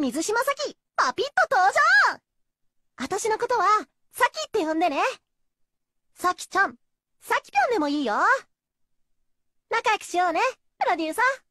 水島さき、パピッと登場私のことは、さきって呼んでね。さきちゃん、さきぴょんでもいいよ。仲良くしようね、プロデューサー。